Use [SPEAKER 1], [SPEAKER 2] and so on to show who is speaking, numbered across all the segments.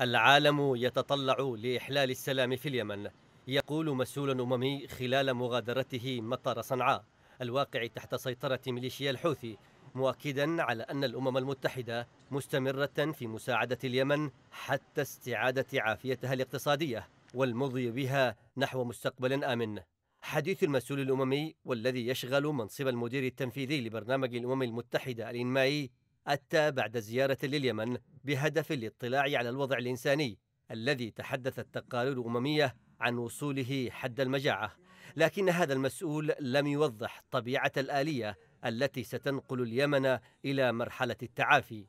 [SPEAKER 1] العالم يتطلع لإحلال السلام في اليمن يقول مسؤول أممي خلال مغادرته مطار صنعاء الواقع تحت سيطرة ميليشيا الحوثي مؤكدا على أن الأمم المتحدة مستمرة في مساعدة اليمن حتى استعادة عافيتها الاقتصادية والمضي بها نحو مستقبل آمن حديث المسؤول الأممي والذي يشغل منصب المدير التنفيذي لبرنامج الأمم المتحدة الإنمائي أتى بعد زيارة لليمن بهدف الاطلاع على الوضع الإنساني الذي تحدثت تقارير أممية عن وصوله حد المجاعة لكن هذا المسؤول لم يوضح طبيعة الآلية التي ستنقل اليمن إلى مرحلة التعافي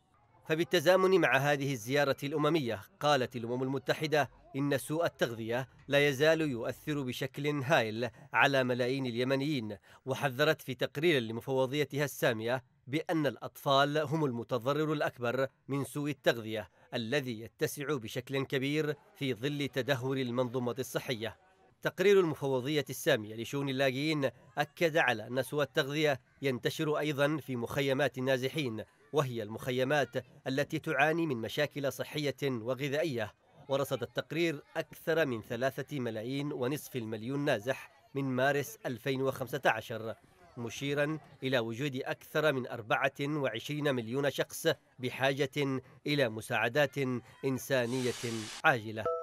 [SPEAKER 1] فبالتزامن مع هذه الزيارة الأممية قالت الأمم المتحدة إن سوء التغذية لا يزال يؤثر بشكل هائل على ملايين اليمنيين وحذرت في تقرير لمفوضيتها السامية بأن الأطفال هم المتضرر الأكبر من سوء التغذية الذي يتسع بشكل كبير في ظل تدهور المنظومة الصحية تقرير المفوضية السامية لشؤون اللاجئين أكد على أن سوء التغذية ينتشر أيضا في مخيمات النازحين وهي المخيمات التي تعاني من مشاكل صحية وغذائية ورصد التقرير أكثر من ثلاثة ملايين ونصف المليون نازح من مارس 2015 مشيرا إلى وجود أكثر من 24 مليون شخص بحاجة إلى مساعدات إنسانية عاجلة